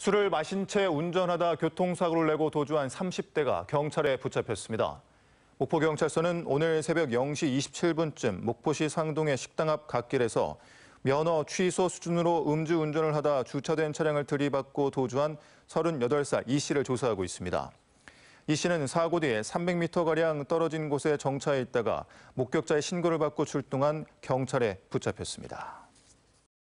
술을 마신 채 운전하다 교통사고를 내고 도주한 30대가 경찰에 붙잡혔습니다. 목포경찰서는 오늘 새벽 0시 27분쯤 목포시 상동의 식당 앞 갓길에서 면허 취소 수준으로 음주 운전을 하다 주차된 차량을 들이받고 도주한 38살 이 씨를 조사하고 있습니다. 이 씨는 사고 뒤에 300m가량 떨어진 곳에 정차해 있다가 목격자의 신고를 받고 출동한 경찰에 붙잡혔습니다.